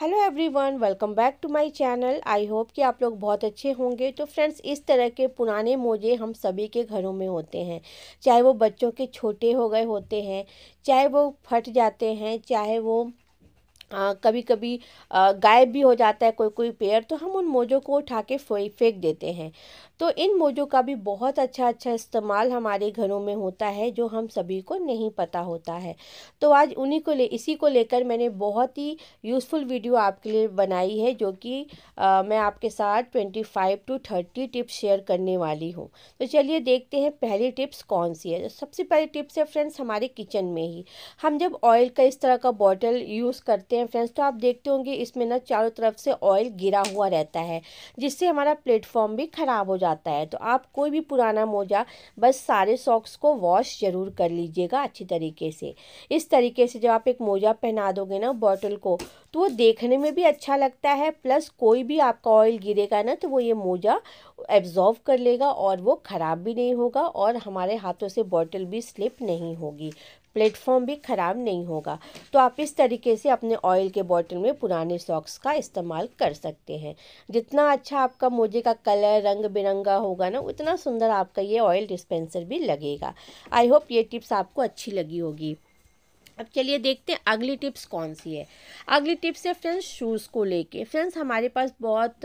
hello everyone welcome back to my channel I hope कि आप लोग बहुत अच्छे होंगे तो फ्रेंड्स इस तरह के पुराने मोजे हम सभी के घरों में होते हैं चाहे वो बच्चों के छोटे हो गए होते हैं चाहे वो फट जाते हैं चाहे वो आ, कभी कभी गायब भी हो जाता है कोई कोई पेयर तो हम उन मोजों को उठा के फेंक देते हैं तो इन मोजों का भी बहुत अच्छा अच्छा इस्तेमाल हमारे घरों में होता है जो हम सभी को नहीं पता होता है तो आज उन्हीं को ले इसी को लेकर मैंने बहुत ही यूज़फुल वीडियो आपके लिए बनाई है जो कि मैं आपके साथ twenty five to thirty tips share करने वाली हूँ तो चलिए देखते हैं पहली टिप्स कौन सी है सबसे पहली टिप्स है फ्रेंड्स हमारे किचन में ही हम जब ऑयल का इस तरह का बॉटल यूज़ करते हैं फ्रेंड्स तो आप देखते होंगे इसमें ना चारों तरफ से ऑयल गिरा हुआ रहता है जिससे हमारा प्लेटफॉर्म भी ख़राब हो जाता जाता है तो आप कोई भी पुराना मोजा बस सारे सॉक्स को वॉश ज़रूर कर लीजिएगा अच्छी तरीके से इस तरीके से जब आप एक मोजा पहना दोगे ना बॉटल को तो वो देखने में भी अच्छा लगता है प्लस कोई भी आपका ऑयल गिरेगा ना तो वो ये मोजा एब्जॉर्व कर लेगा और वो ख़राब भी नहीं होगा और हमारे हाथों से बॉटल भी स्लिप नहीं होगी प्लेटफॉर्म भी ख़राब नहीं होगा तो आप इस तरीके से अपने ऑयल के बॉटल में पुराने सॉक्स का इस्तेमाल कर सकते हैं जितना अच्छा आपका मोजे का कलर रंग बिरंगा होगा ना उतना सुंदर आपका ये ऑयल डिस्पेंसर भी लगेगा आई होप ये टिप्स आपको अच्छी लगी होगी अब चलिए देखते हैं अगली टिप्स कौन सी है अगली टिप्स है फ्रेंड्स शूज़ को लेके फ्रेंड्स हमारे पास बहुत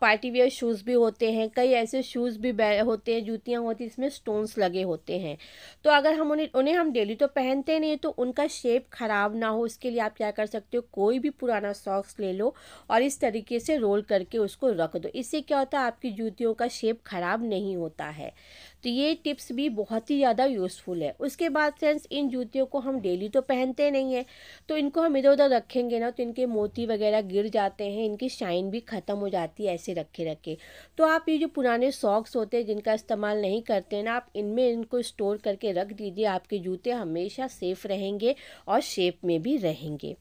पार्टी वेयर शूज़ भी होते हैं कई ऐसे शूज़ भी होते हैं जूतियाँ होती हैं इसमें स्टोन्स लगे होते हैं तो अगर हम उन्हें उन्हें हम डेली तो पहनते नहीं तो उनका शेप ख़राब ना हो उसके लिए आप क्या कर सकते हो कोई भी पुराना सॉक्स ले लो और इस तरीके से रोल करके उसको रख दो इससे क्या होता है आपकी जूतियों का शेप ख़राब नहीं होता है तो ये टिप्स भी बहुत ही ज़्यादा यूज़फुल है उसके बाद फ्रेंड्स इन जूतियों को हम डेली डेली तो पहनते नहीं है तो इनको हम इधर उधर रखेंगे ना तो इनके मोती वगैरह गिर जाते हैं इनकी शाइन भी ख़त्म हो जाती है ऐसे रखे रखे तो आप ये जो पुराने सॉक्स होते हैं जिनका इस्तेमाल नहीं करते ना आप इनमें इनको स्टोर करके रख दीजिए आपके जूते हमेशा सेफ़ रहेंगे और शेप में भी रहेंगे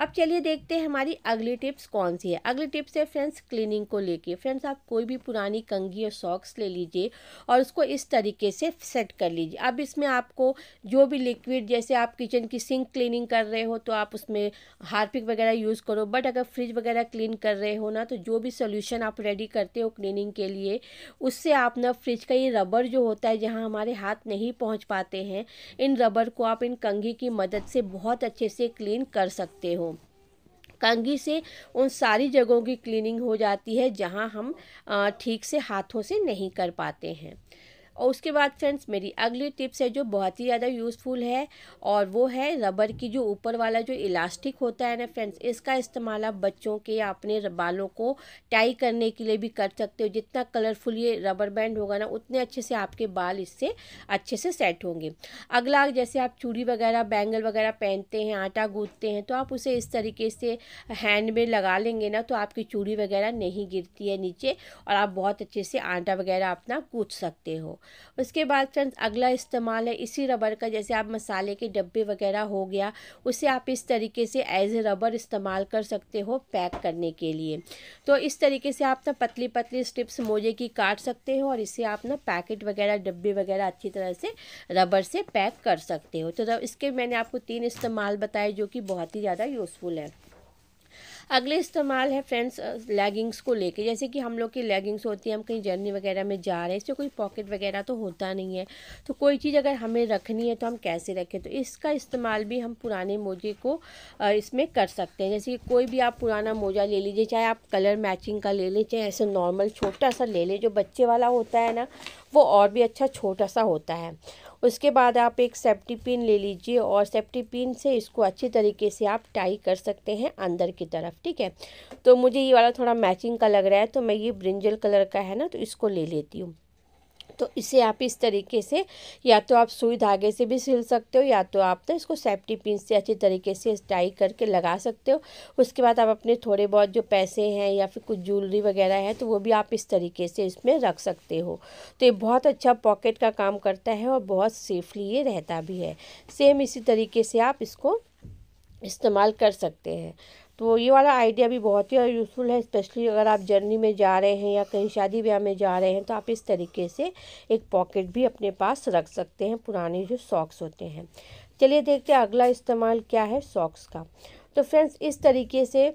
अब चलिए देखते हैं हमारी अगली टिप्स कौन सी है अगली टिप्स है फ्रेंड्स क्लीनिंग को लेके फ्रेंड्स आप कोई भी पुरानी कंगी और सॉक्स ले लीजिए और उसको इस तरीके से सेट कर लीजिए अब इसमें आपको जो भी लिक्विड जैसे आप किचन की सिंक क्लीनिंग कर रहे हो तो आप उसमें हार्पिक वगैरह यूज़ करो बट अगर फ्रिज वगैरह क्लीन कर रहे हो ना तो जो भी सोल्यूशन आप रेडी करते हो क्लीनिंग के लिए उससे आप ना फ्रिज का ये रबर जो होता है जहाँ हमारे हाथ नहीं पहुँच पाते हैं इन रबर को आप इन कंघी की मदद से बहुत अच्छे से क्लीन कर सकते हो कंगी से उन सारी जगहों की क्लीनिंग हो जाती है जहाँ हम ठीक से हाथों से नहीं कर पाते हैं और उसके बाद फ्रेंड्स मेरी अगली टिप्स है जो बहुत ही ज़्यादा यूज़फुल है और वो है रबर की जो ऊपर वाला जो इलास्टिक होता है ना फ्रेंड्स इसका इस्तेमाल आप बच्चों के या अपने बालों को टाई करने के लिए भी कर सकते हो जितना कलरफुल ये रबर बैंड होगा ना उतने अच्छे से आपके बाल इससे अच्छे से सेट होंगे अगला जैसे आप चूड़ी वगैरह बैंगल वगैरह पहनते हैं आटा गूंथते हैं तो आप उसे इस तरीके से हैंड में लगा लेंगे ना तो आपकी चूड़ी वगैरह नहीं गिरती है नीचे और आप बहुत अच्छे से आटा वगैरह अपना गूँथ सकते हो उसके बाद फ्रेंड्स अगला इस्तेमाल है इसी रबर का जैसे आप मसाले के डब्बे वगैरह हो गया उसे आप इस तरीके से एज ए रबर इस्तेमाल कर सकते हो पैक करने के लिए तो इस तरीके से आप ना पतली पतली स्ट्रिप्स मोजे की काट सकते हो और इसे आप ना पैकेट वगैरह डब्बे वगैरह अच्छी तरह से रबर से पैक कर सकते हो तो इसके मैंने आपको तीन इस्तेमाल बताए जो कि बहुत ही ज़्यादा यूज़फुल है अगले इस्तेमाल है फ्रेंड्स लेगिंग्स को लेके जैसे कि हम लोग की लेगिंग्स होती है हम कहीं जर्नी वगैरह में जा रहे हैं इससे कोई पॉकेट वगैरह तो होता नहीं है तो कोई चीज़ अगर हमें रखनी है तो हम कैसे रखें तो इसका इस्तेमाल भी हम पुराने मोजे को इसमें कर सकते हैं जैसे कि कोई भी आप पुराना मोजा ले लीजिए चाहे आप कलर मैचिंग का ले लें चाहे ऐसे नॉर्मल छोटा सा ले लें जो बच्चे वाला होता है ना वो और भी अच्छा छोटा सा होता है उसके बाद आप एक सेफ्टी पिन ले लीजिए और सेफ्टी पिन से इसको अच्छी तरीके से आप टाई कर सकते हैं अंदर की तरफ ठीक है तो मुझे ये वाला थोड़ा मैचिंग का लग रहा है तो मैं ये ब्रिंजल कलर का है ना तो इसको ले लेती हूँ तो इसे आप इस तरीके से या तो आप सुई धागे से भी सिल सकते हो या तो आप तो इसको सेफ्टी पिन से अच्छी तरीके से टाई करके लगा सकते हो उसके बाद आप अपने थोड़े बहुत जो पैसे हैं या फिर कुछ ज्वेलरी वगैरह है तो वो भी आप इस तरीके से इसमें रख सकते हो तो ये बहुत अच्छा पॉकेट का काम करता है और बहुत सेफली ये रहता भी है सेम इसी तरीके से आप इसको इस्तेमाल कर सकते हैं तो ये वाला आइडिया भी बहुत ही यूज़फुल है स्पेशली अगर आप जर्नी में जा रहे हैं या कहीं शादी ब्याह में जा रहे हैं तो आप इस तरीके से एक पॉकेट भी अपने पास रख सकते हैं पुराने जो सॉक्स होते हैं चलिए देखते हैं अगला इस्तेमाल क्या है सॉक्स का तो फ्रेंड्स इस तरीके से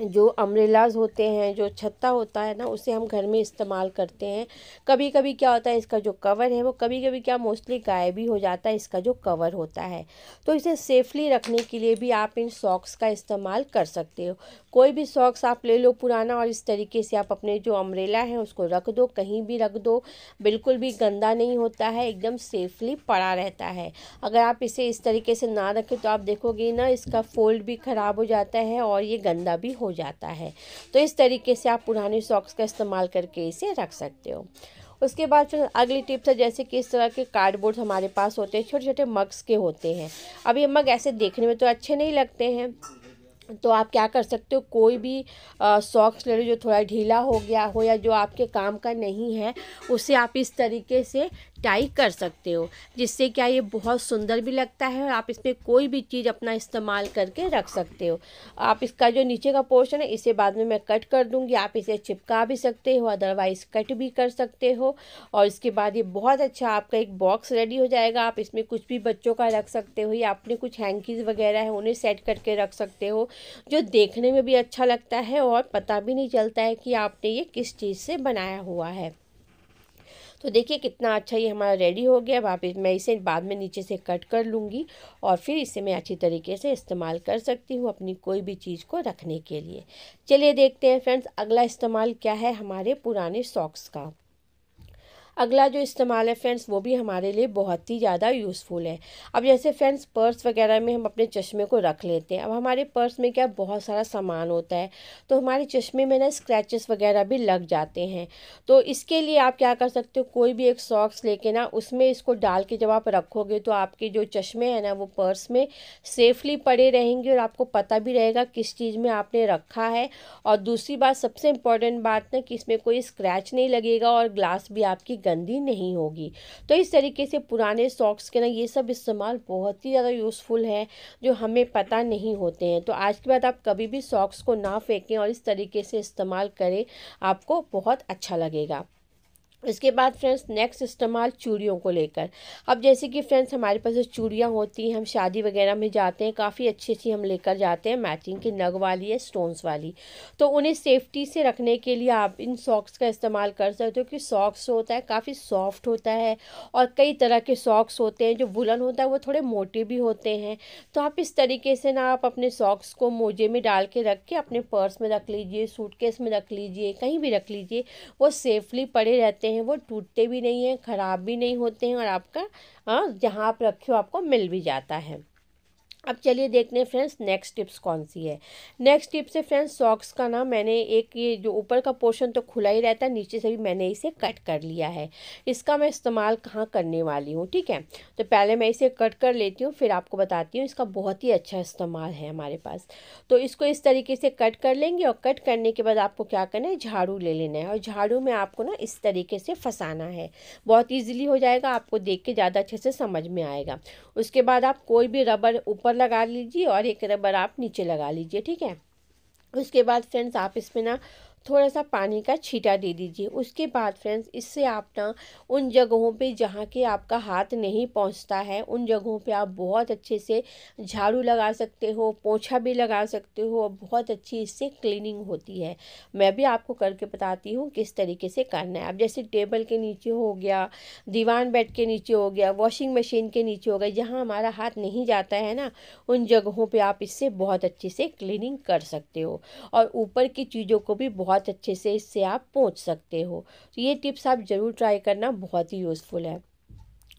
जो अम्ब्रेलाज होते हैं जो छत्ता होता है ना उसे हम घर में इस्तेमाल करते हैं कभी कभी क्या होता है इसका जो कवर है वो कभी कभी क्या मोस्टली गायब भी हो जाता है इसका जो कवर होता है तो इसे सेफली रखने के लिए भी आप इन सॉक्स का इस्तेमाल कर सकते हो कोई भी सॉक्स आप ले लो पुराना और इस तरीके से आप अपने जो अम्ब्रेला है उसको रख दो कहीं भी रख दो बिल्कुल भी गंदा नहीं होता है एकदम सेफली पड़ा रहता है अगर आप इसे इस तरीके से ना रखें तो आप देखोगे ना इसका फोल्ड भी ख़राब हो जाता है और ये गंदा भी हो हो जाता है तो इस तरीके से आप पुराने सॉक्स का इस्तेमाल करके इसे रख सकते हो उसके बाद फिर अगली टिप्स है जैसे कि इस तरह के कार्डबोर्ड हमारे पास होते हैं छोटे छोटे मग्स के होते हैं अब ये मग ऐसे देखने में तो अच्छे नहीं लगते हैं तो आप क्या कर सकते हो कोई भी सॉक्स ले लो जो थोड़ा ढीला हो गया हो या जो आपके काम का नहीं है उसे आप इस तरीके से डाई कर सकते हो जिससे क्या ये बहुत सुंदर भी लगता है और आप इसमें कोई भी चीज़ अपना इस्तेमाल करके रख सकते हो आप इसका जो नीचे का पोर्शन है इसे बाद में मैं कट कर दूँगी आप इसे चिपका भी सकते हो अदरवाइज़ कट भी कर सकते हो और इसके बाद ये बहुत अच्छा आपका एक बॉक्स रेडी हो जाएगा आप इसमें कुछ भी बच्चों का रख सकते हो या अपने कुछ हैंकीज वगैरह हैं उन्हें सेट करके रख सकते हो जो देखने में भी अच्छा लगता है और पता भी नहीं चलता है कि आपने ये किस चीज़ से बनाया हुआ है तो देखिए कितना अच्छा ये हमारा रेडी हो गया अब आप मैं इसे बाद में नीचे से कट कर लूँगी और फिर इसे मैं अच्छी तरीके से इस्तेमाल कर सकती हूँ अपनी कोई भी चीज़ को रखने के लिए चलिए देखते हैं फ्रेंड्स अगला इस्तेमाल क्या है हमारे पुराने सॉक्स का अगला जो इस्तेमाल है फ्रेंड्स वो भी हमारे लिए बहुत ही ज़्यादा यूज़फुल है अब जैसे फ्रेंड्स पर्स वगैरह में हम अपने चश्मे को रख लेते हैं अब हमारे पर्स में क्या बहुत सारा सामान होता है तो हमारे चश्मे में ना स्क्रैचेस वगैरह भी लग जाते हैं तो इसके लिए आप क्या कर सकते हो कोई भी एक सॉक्स लेके ना उसमें इसको डाल के जब आप रखोगे तो आपके जो चश्मे हैं ना वो पर्स में सेफली पड़े रहेंगे और आपको पता भी रहेगा किस चीज़ में आपने रखा है और दूसरी बात सबसे इम्पॉर्टेंट बात ना कि इसमें कोई स्क्रैच नहीं लगेगा और ग्लास भी आपकी गंदी नहीं होगी तो इस तरीके से पुराने सॉक्स के ना ये सब इस्तेमाल बहुत ही ज़्यादा यूज़फुल है जो हमें पता नहीं होते हैं तो आज के बाद आप कभी भी सॉक्स को ना फेंकें और इस तरीके से इस्तेमाल करें आपको बहुत अच्छा लगेगा इसके बाद फ्रेंड्स नेक्स्ट इस्तेमाल चूड़ियों को लेकर अब जैसे कि फ्रेंड्स हमारे पास जो चूड़ियाँ होती हैं हम शादी वगैरह में जाते हैं काफ़ी अच्छी अच्छी हम लेकर जाते हैं मैचिंग की नग वाली है स्टोन्स वाली तो उन्हें सेफ्टी से रखने के लिए आप इन सॉक्स का इस्तेमाल कर सकते हो क्योंकि सॉक्स होता है काफ़ी सॉफ्ट होता है और कई तरह के सॉक्स होते हैं जो वुलन होता है वो थोड़े मोटे भी होते हैं तो आप इस तरीके से ना आप अपने सॉक्स को मोजे में डाल के रख के अपने पर्स में रख लीजिए सूटकेस में रख लीजिए कहीं भी रख लीजिए वो सेफली पड़े रहते हैं हैं वो टूटते भी नहीं हैं ख़राब भी नहीं होते हैं और आपका हाँ, जहाँ आप रखे हो आपको मिल भी जाता है अब चलिए देखते हैं फ्रेंड्स नेक्स्ट टिप्स कौन सी है नेक्स्ट टिप्स है फ्रेंड्स सॉक्स का ना मैंने एक ये जो ऊपर का पोर्शन तो खुला ही रहता है नीचे से भी मैंने इसे कट कर लिया है इसका मैं इस्तेमाल कहाँ करने वाली हूँ ठीक है तो पहले मैं इसे कट कर लेती हूँ फिर आपको बताती हूँ इसका बहुत ही अच्छा इस्तेमाल है हमारे पास तो इसको इस तरीके से कट कर लेंगे और कट करने के बाद आपको क्या करना है झाड़ू ले लेना है और झाड़ू में आपको ना इस तरीके से फंसाना है बहुत ईजिली हो जाएगा आपको देख के ज़्यादा अच्छे से समझ में आएगा उसके बाद आप कोई भी रबर ऊपर लगा लीजिए और एक रबर आप नीचे लगा लीजिए ठीक है उसके बाद फ्रेंड्स आप इसमें ना थोड़ा सा पानी का छीटा दे दीजिए उसके बाद फ्रेंड्स इससे आप ना उन जगहों पे जहाँ के आपका हाथ नहीं पहुँचता है उन जगहों पे आप बहुत अच्छे से झाड़ू लगा सकते हो पोछा भी लगा सकते हो और बहुत अच्छी इससे क्लीनिंग होती है मैं भी आपको करके बताती हूँ किस तरीके से करना है अब जैसे टेबल के नीचे हो गया दीवान बेड के नीचे हो गया वॉशिंग मशीन के नीचे हो गया जहाँ हमारा हाथ नहीं जाता है ना उन जगहों पर आप इससे बहुत अच्छे से क्लिनिंग कर सकते हो और ऊपर की चीज़ों को भी बहुत बहुत अच्छे से इससे आप पहुँच सकते हो तो ये टिप्स आप ज़रूर ट्राई करना बहुत ही यूज़फुल है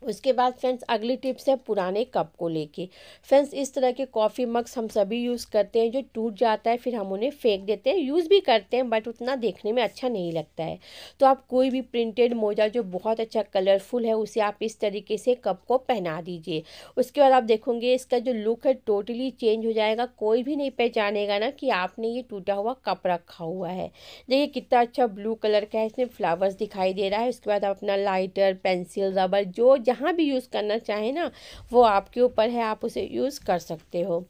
उसके बाद फ्रेंड्स अगली टिप्स है पुराने कप को लेके फ्रेंड्स इस तरह के कॉफ़ी मग्स हम सभी यूज़ करते हैं जो टूट जाता है फिर हम उन्हें फेंक देते हैं यूज़ भी करते हैं बट उतना देखने में अच्छा नहीं लगता है तो आप कोई भी प्रिंटेड मोजा जो बहुत अच्छा कलरफुल है उसे आप इस तरीके से कप को पहना दीजिए उसके बाद आप देखोगे इसका जो लुक है टोटली चेंज हो जाएगा कोई भी नहीं पहचानेगा ना कि आपने ये टूटा हुआ कप रखा हुआ है देखिए कितना अच्छा ब्लू कलर का है इसमें फ्लावर्स दिखाई दे रहा है उसके बाद आप अपना लाइटर पेंसिल रबर जो जहाँ भी यूज़ करना चाहें ना वो आपके ऊपर है आप उसे यूज़ कर सकते हो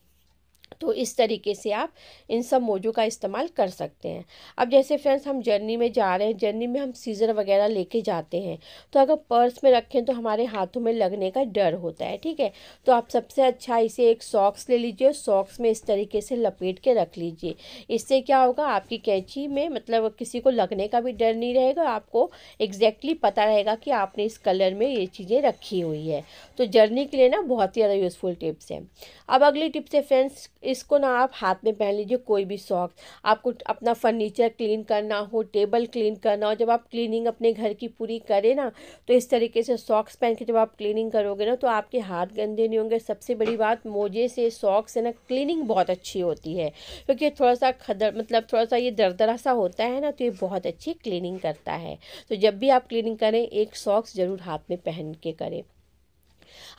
तो इस तरीके से आप इन सब मोजों का इस्तेमाल कर सकते हैं अब जैसे फ्रेंड्स हम जर्नी में जा रहे हैं जर्नी में हम सीज़र वगैरह लेके जाते हैं तो अगर पर्स में रखें तो हमारे हाथों में लगने का डर होता है ठीक है तो आप सबसे अच्छा इसे एक सॉक्स ले लीजिए सॉक्स में इस तरीके से लपेट के रख लीजिए इससे क्या होगा आपकी कैंची में मतलब किसी को लगने का भी डर नहीं रहेगा आपको एग्जैक्टली पता रहेगा कि आपने इस कलर में ये चीज़ें रखी हुई है तो जर्नी के लिए ना बहुत ही ज़्यादा यूज़फुल टिप्स हैं अब अगली टिप्स है फ्रेंड्स इसको ना आप हाथ में पहन लीजिए कोई भी सॉक्स आपको अपना फर्नीचर क्लीन करना हो टेबल क्लीन करना हो जब आप क्लीनिंग अपने घर की पूरी करें ना तो इस तरीके से सॉक्स पहन के जब आप क्लीनिंग करोगे ना तो आपके हाथ गंदे नहीं होंगे सबसे बड़ी बात मोजे से सॉक्स है ना क्लीनिंग बहुत अच्छी होती है क्योंकि थोड़ा सा खदर मतलब थोड़ा सा ये दरदरा सा होता है ना तो ये बहुत अच्छी क्लीनिंग करता है तो जब भी आप क्लीनिंग करें एक सॉक्स ज़रूर हाथ में पहन के करें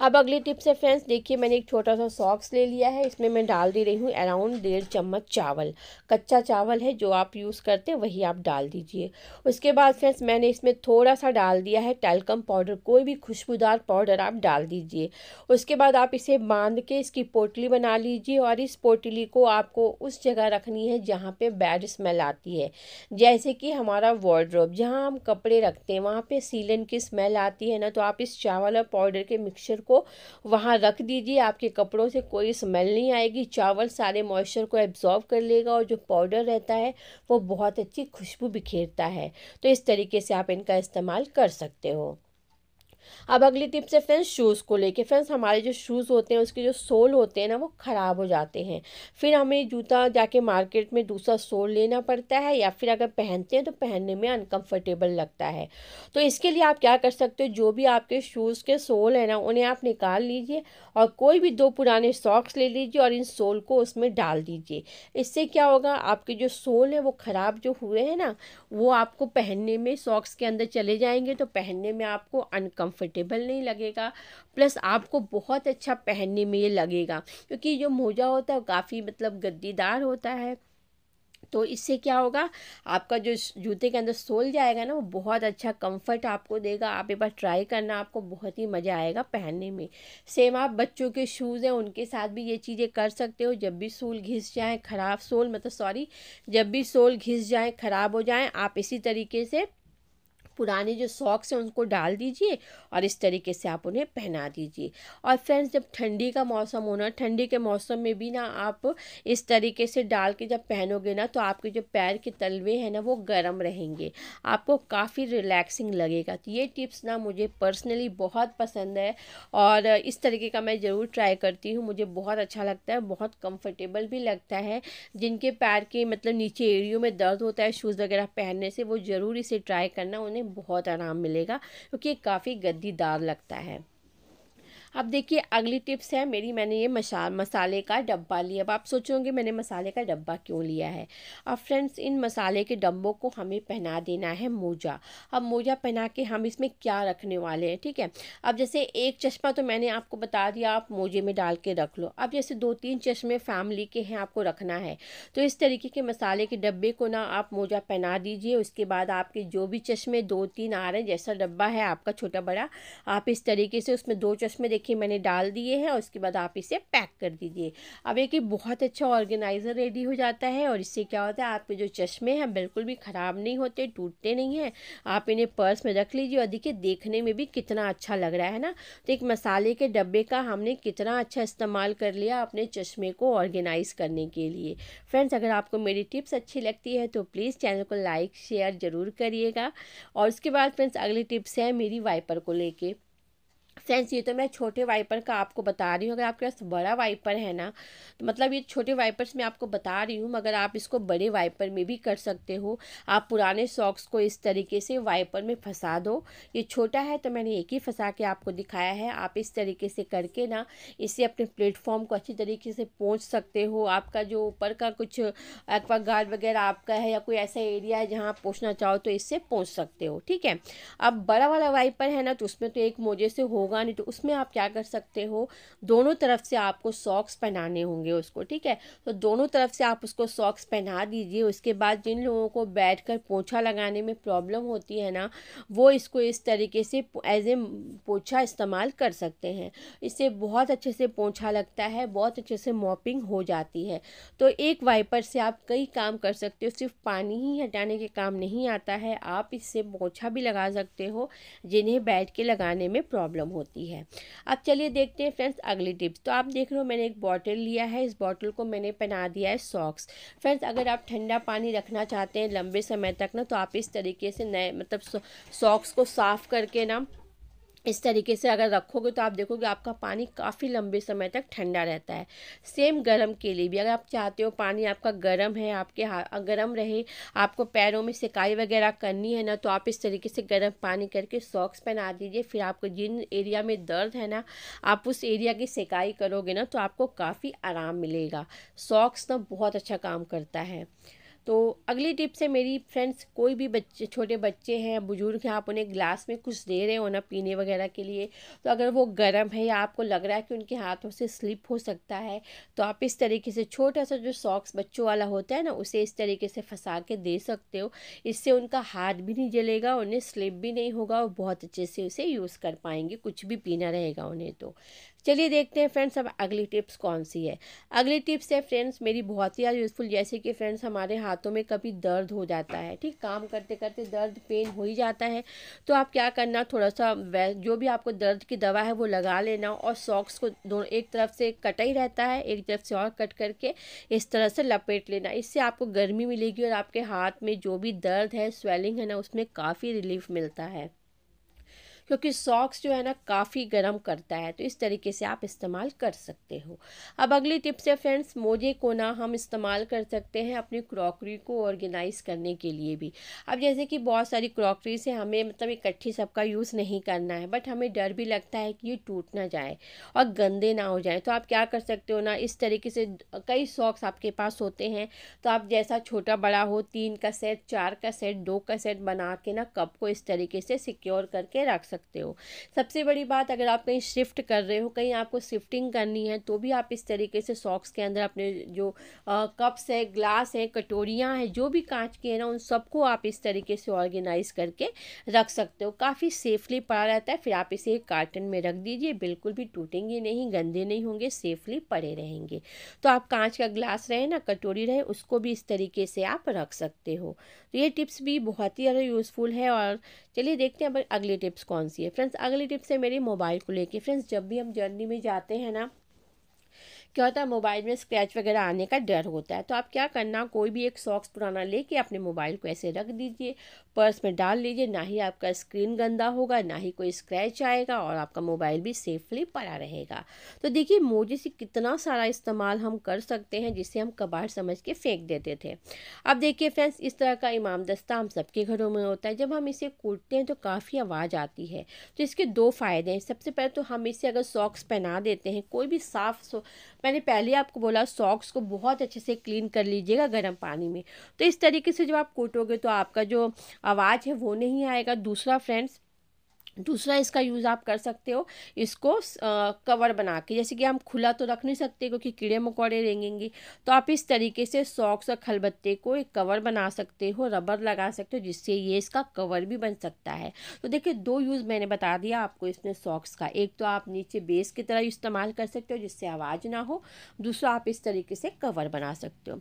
अब अगली टिप्स है फ्रेंड्स देखिए मैंने एक छोटा सा सॉक्स ले लिया है इसमें मैं डाल दे रही हूँ अराउंड डेढ़ चम्मच चावल कच्चा चावल है जो आप यूज़ करते हैं वही आप डाल दीजिए उसके बाद फ्रेंड्स मैंने इसमें थोड़ा सा डाल दिया है टेलकम पाउडर कोई भी खुशबूदार पाउडर आप डाल दीजिए उसके बाद आप इसे बांध के इसकी पोटली बना लीजिए और इस पोटली को आपको उस जगह रखनी है जहाँ पर बैड स्मेल आती है जैसे कि हमारा वॉर्ड्रॉप जहाँ हम कपड़े रखते हैं वहाँ पर सीलन की स्मेल आती है ना तो आप इस चावल और पाउडर के मिक्स मिक्सचर को वहाँ रख दीजिए आपके कपड़ों से कोई स्मेल नहीं आएगी चावल सारे मॉइस्चर को एब्जॉर्व कर लेगा और जो पाउडर रहता है वो बहुत अच्छी खुशबू बिखेरता है तो इस तरीके से आप इनका इस्तेमाल कर सकते हो अब अगली टिप्स है फ्रेंड्स शूज़ को लेके फ्रेंड्स हमारे जो शूज़ होते हैं उसके जो सोल होते हैं ना वो ख़राब हो जाते हैं फिर हमें जूता जाके मार्केट में दूसरा सोल लेना पड़ता है या फिर अगर पहनते हैं तो पहनने में अनकम्फर्टेबल लगता है तो इसके लिए आप क्या कर सकते हो जो भी आपके शूज़ के सोल है ना उन्हें आप निकाल लीजिए और कोई भी दो पुराने सॉक्स ले लीजिए और इन सोल को उसमें डाल दीजिए इससे क्या होगा आपके जो सोल है वो ख़राब जो हुए हैं ना वो आपको पहनने में सॉक्स के अंदर चले जाएंगे तो पहनने में आपको अनकम्फर्ट कंफर्टेबल नहीं लगेगा प्लस आपको बहुत अच्छा पहनने में ये लगेगा क्योंकि जो मोजा होता है काफ़ी मतलब गद्दीदार होता है तो इससे क्या होगा आपका जो जूते के अंदर सोल जाएगा ना वो बहुत अच्छा कंफर्ट आपको देगा आप एक बार ट्राई करना आपको बहुत ही मज़ा आएगा पहनने में सेम आप बच्चों के शूज़ हैं उनके साथ भी ये चीज़ें कर सकते हो जब भी सोल घिस जाए ख़राब सोल मतलब सॉरी जब भी सोल घिस जाए ख़राब हो जाए आप इसी तरीके से पुराने जो सॉक्स हैं उनको डाल दीजिए और इस तरीके से आप उन्हें पहना दीजिए और फ्रेंड्स जब ठंडी का मौसम होना ठंडी के मौसम में भी ना आप इस तरीके से डाल के जब पहनोगे ना तो आपके जो पैर के तलवे हैं ना वो गर्म रहेंगे आपको काफ़ी रिलैक्सिंग लगेगा तो ये टिप्स ना मुझे पर्सनली बहुत पसंद है और इस तरीके का मैं ज़रूर ट्राई करती हूँ मुझे बहुत अच्छा लगता है बहुत कम्फर्टेबल भी लगता है जिनके पैर के मतलब नीचे एरियो में दर्द होता है शूज़ वगैरह पहनने से वो ज़रूर इसे ट्राई करना उन्हें बहुत आराम मिलेगा क्योंकि ये काफ़ी गद्दीदार लगता है अब देखिए अगली टिप्स है मेरी मैंने ये मशा मसाले का डब्बा लिया अब आप सोचोगे मैंने मसाले का डब्बा क्यों लिया है अब फ्रेंड्स इन मसाले के डब्बों को हमें पहना देना है मोजा अब मोजा पहना के हम इसमें क्या रखने वाले हैं ठीक है अब जैसे एक चश्मा तो मैंने आपको बता दिया आप मोजे में डाल के रख लो अब जैसे दो तीन चश्मे फैमिली के हैं आपको रखना है तो इस तरीके के मसाले के डब्बे को ना आप मोजा पहना दीजिए उसके बाद आपके जो भी चश्मे दो तीन आ रहे हैं जैसा डब्बा है आपका छोटा बड़ा आप इस तरीके से उसमें दो चश्मे देखिए देखिए मैंने डाल दिए हैं और उसके बाद आप इसे पैक कर दीजिए अब एक बहुत अच्छा ऑर्गेनाइज़र रेडी हो जाता है और इससे क्या होता है आपके जो चश्मे हैं बिल्कुल भी ख़राब नहीं होते टूटते नहीं हैं आप इन्हें पर्स में रख लीजिए और देखिए देखने में भी कितना अच्छा लग रहा है ना तो एक मसाले के डब्बे का हमने कितना अच्छा इस्तेमाल कर लिया अपने चश्मे को ऑर्गेनाइज़ करने के लिए फ्रेंड्स अगर आपको मेरी टिप्स अच्छी लगती है तो प्लीज़ चैनल को लाइक शेयर ज़रूर करिएगा और उसके बाद फ्रेंड्स अगली टिप्स है मेरी वाइपर को लेके फ्रेंड्स ये तो मैं छोटे वाइपर का आपको बता रही हूँ अगर आपके पास बड़ा वाइपर है ना तो मतलब ये छोटे वाइपर्स मैं आपको बता रही हूँ मगर आप इसको बड़े वाइपर में भी कर सकते हो आप पुराने सॉक्स को इस तरीके से वाइपर में फंसा दो ये छोटा है तो मैंने एक ही फंसा के आपको दिखाया है आप इस तरीके से करके ना इसे अपने प्लेटफॉर्म को अच्छी तरीके से पहुँच सकते हो आपका जो ऊपर का कुछ एक्वा गार्ड वगैरह आपका है या कोई ऐसा एरिया है जहाँ आप पहुँचना चाहो तो इससे पहुँच सकते हो ठीक है अब बड़ा वाला वाइपर है ना तो उसमें तो एक मोजे से हो होगा नहीं तो उसमें आप क्या कर सकते हो दोनों तरफ से आपको सॉक्स पहनाने होंगे उसको ठीक है तो दोनों तरफ से आप उसको सॉक्स पहना दीजिए उसके बाद जिन लोगों को बैठ कर पोछा लगाने में प्रॉब्लम होती है ना वो इसको इस तरीके से एज ए पोछा इस्तेमाल कर सकते हैं इससे बहुत अच्छे से पोछा लगता है बहुत अच्छे से मॉपिंग हो जाती है तो एक वाइपर से आप कई काम कर सकते हो सिर्फ पानी ही हटाने के काम नहीं आता है आप इससे पोछा भी लगा सकते हो जिन्हें बैठ के लगाने में प्रॉब्लम हो होती है अब चलिए देखते हैं फ्रेंड्स अगली टिप्स तो आप देख रहे हो मैंने एक बॉटल लिया है इस बॉटल को मैंने पहना दिया है सॉक्स फ्रेंड्स अगर आप ठंडा पानी रखना चाहते हैं लंबे समय तक ना तो आप इस तरीके से नए मतलब सॉक्स को साफ़ करके ना इस तरीके से अगर रखोगे तो आप देखोगे आपका पानी काफ़ी लंबे समय तक ठंडा रहता है सेम गरम के लिए भी अगर आप चाहते हो पानी आपका गरम है आपके हाँ गर्म रहे आपको पैरों में सिकाई वगैरह करनी है ना तो आप इस तरीके से गर्म पानी करके सॉक्स पहना दीजिए फिर आपको जिन एरिया में दर्द है ना आप उस एरिया की सिकाई करोगे ना तो आपको काफ़ी आराम मिलेगा सॉक्स ना बहुत अच्छा काम करता है तो अगली टिप्स है मेरी फ्रेंड्स कोई भी बच्चे छोटे बच्चे हैं बुज़ुर्ग हैं आप उन्हें ग्लास में कुछ दे रहे हो ना पीने वगैरह के लिए तो अगर वो गर्म है या आपको लग रहा है कि उनके हाथों से स्लिप हो सकता है तो आप इस तरीके से छोटा सा जो सॉक्स बच्चों वाला होता है ना उसे इस तरीके से फंसा के दे सकते हो इससे उनका हाथ भी नहीं जलेगा उन्हें स्लिप भी नहीं होगा और बहुत अच्छे से उसे यूज़ कर पाएंगे कुछ भी पीना रहेगा उन्हें तो चलिए देखते हैं फ्रेंड्स अब अगली टिप्स कौन सी है अगली टिप्स है फ्रेंड्स मेरी बहुत ही यूज़फुल जैसे कि फ्रेंड्स हमारे हाथों में कभी दर्द हो जाता है ठीक काम करते करते दर्द पेन हो ही जाता है तो आप क्या करना थोड़ा सा जो भी आपको दर्द की दवा है वो लगा लेना और सॉक्स को दोनों एक तरफ से कटा ही रहता है एक तरफ से और कट करके इस तरह से लपेट लेना इससे आपको गर्मी मिलेगी और आपके हाथ में जो भी दर्द है स्वेलिंग है ना उसमें काफ़ी रिलीफ मिलता है क्योंकि सॉक्स जो है ना काफ़ी गर्म करता है तो इस तरीके से आप इस्तेमाल कर सकते हो अब अगली टिप्स है फ्रेंड्स मोजे को ना हम इस्तेमाल कर सकते हैं अपनी क्रॉकरी को ऑर्गेनाइज करने के लिए भी अब जैसे कि बहुत सारी क्रॉकरी से हमें मतलब इकट्ठी सबका यूज़ नहीं करना है बट हमें डर भी लगता है कि ये टूट ना जाए और गंदे ना हो जाए तो आप क्या कर सकते हो ना इस तरीके से कई सॉक्स आपके पास होते हैं तो आप जैसा छोटा बड़ा हो तीन का सेट चार का सेट दो का सेट बना के ना कप को इस तरीके से सिक्योर करके रख सकते सकते हो सबसे बड़ी बात अगर आप कहीं शिफ्ट कर रहे हो कहीं आपको शिफ्टिंग करनी है तो भी आप इस तरीके से सॉक्स के अंदर अपने जो आ, कप्स है ग्लास हैं कटोरियाँ हैं जो भी कांच के हैं ना उन सबको आप इस तरीके से ऑर्गेनाइज करके रख सकते हो काफ़ी सेफली पड़ा रहता है फिर आप इसे एक कार्टन में रख दीजिए बिल्कुल भी टूटेंगे नहीं गंदे नहीं होंगे सेफली पड़े रहेंगे तो आप कांच का ग्लास रहे ना कटोरी रहे उसको भी इस तरीके से आप रख सकते हो तो ये टिप्स भी बहुत ही ज़्यादा यूज़फुल है और चलिए देखते हैं अब अगली टिप्स कौन सी है फ्रेंड्स अगली टिप्स है मेरी मोबाइल को लेके फ्रेंड्स जब भी हम जर्नी में जाते हैं ना क्या होता है मोबाइल में स्क्रैच वगैरह आने का डर होता है तो आप क्या करना कोई भी एक सॉक्स पुराना लेके अपने मोबाइल को ऐसे रख दीजिए पर्स में डाल लीजिए ना ही आपका स्क्रीन गंदा होगा ना ही कोई स्क्रैच आएगा और आपका मोबाइल भी सेफली पड़ा रहेगा तो देखिए मोजी से कितना सारा इस्तेमाल हम कर सकते हैं जिसे हम कबाड़ समझ के फेंक देते थे अब देखिए फ्रेंड्स इस तरह का इमाम दस्ता हम सबके घरों में होता है जब हम इसे कूटते हैं तो काफ़ी आवाज़ आती है तो इसके दो फ़ायदे हैं सबसे पहले तो हम इसे अगर सॉक्स पहना देते हैं कोई भी साफ़ मैंने पहले आपको बोला सॉक्स को बहुत अच्छे से क्लीन कर लीजिएगा गर्म पानी में तो इस तरीके से जब आप कूटोगे तो आपका जो आवाज़ है वो नहीं आएगा दूसरा फ्रेंड्स दूसरा इसका यूज़ आप कर सकते हो इसको आ, कवर बना के जैसे कि हम खुला तो रख नहीं सकते क्योंकि कीड़े मकोड़े रेंगेंगे तो आप इस तरीके से सॉक्स और खलबत्ते को एक कवर बना सकते हो रबर लगा सकते हो जिससे ये इसका कवर भी बन सकता है तो देखिए दो यूज़ मैंने बता दिया आपको इसमें सॉक्स का एक तो आप नीचे बेस की तरह इस्तेमाल कर सकते हो जिससे आवाज़ ना हो दूसरा आप इस तरीके से कवर बना सकते हो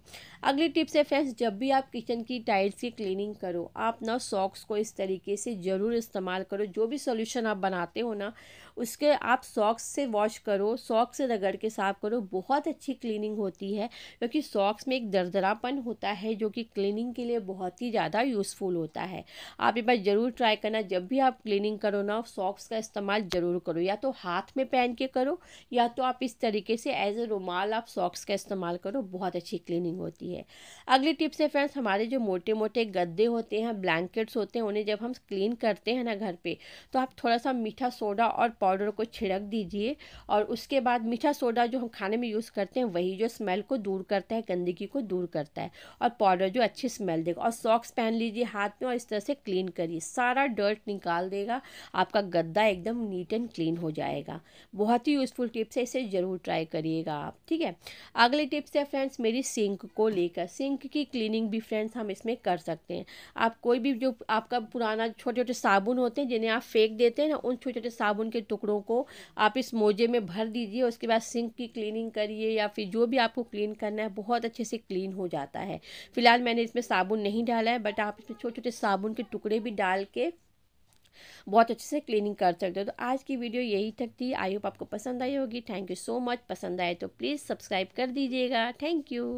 अगली टिप्स है फ्रेंड्स जब भी आप किचन की टाइल्स की क्लीनिंग करो आप ना सॉक्स को इस तरीके से ज़रूर इस्तेमाल करो जो भी सॉल्यूशन आप बनाते हो ना उसके आप सॉक्स से वॉश करो सॉक्स से रगड़ के साफ़ करो बहुत अच्छी क्लीनिंग होती है क्योंकि सॉक्स में एक दरदरापन होता है जो कि क्लीनिंग के लिए बहुत ही ज़्यादा यूज़फुल होता है आप एक बार ज़रूर ट्राई करना जब भी आप क्लीनिंग करो ना सॉक्स का इस्तेमाल ज़रूर करो या तो हाथ में पहन के करो या तो आप इस तरीके से एज ए रुमाल आप सॉक्स का इस्तेमाल करो बहुत अच्छी क्लीनिंग होती है अगली टिप्स है फ्रेंड्स हमारे जो मोटे मोटे गद्दे होते हैं ब्लैंकेट्स होते हैं उन्हें जब हम क्लीन करते हैं ना घर पर तो आप थोड़ा सा मीठा सोडा और पाउडर को छिड़क दीजिए और उसके बाद मीठा सोडा जो हम खाने में यूज़ करते हैं वही जो स्मेल को दूर करता है गंदगी को दूर करता है और पाउडर जो अच्छी स्मेल देगा और सॉक्स पहन लीजिए हाथ में और इस तरह से क्लीन करिए सारा डर्ट निकाल देगा आपका गद्दा एकदम नीट एंड क्लीन हो जाएगा बहुत ही यूज़फुल टिप्स है इसे ज़रूर ट्राई करिएगा आप ठीक है अगले टिप्स है फ्रेंड्स मेरी सिंक को लेकर सिंक की क्लीनिंग भी फ्रेंड्स हम इसमें कर सकते हैं आप कोई भी जो आपका पुराना छोटे छोटे साबुन होते हैं जिन्हें आप फेंक देते हैं ना उन छोटे छोटे साबुन के टुकड़ों को आप इस मोजे में भर दीजिए उसके बाद सिंक की क्लीनिंग करिए या फिर जो भी आपको क्लीन करना है बहुत अच्छे से क्लीन हो जाता है फिलहाल मैंने इसमें साबुन नहीं डाला है बट आप इसमें छोटे छोटे साबुन के टुकड़े भी डाल के बहुत अच्छे से क्लीनिंग कर सकते हो तो आज की वीडियो यही तक थी आई होप आपको पसंद आई होगी थैंक यू सो मच पसंद आए तो प्लीज़ सब्सक्राइब कर दीजिएगा थैंक यू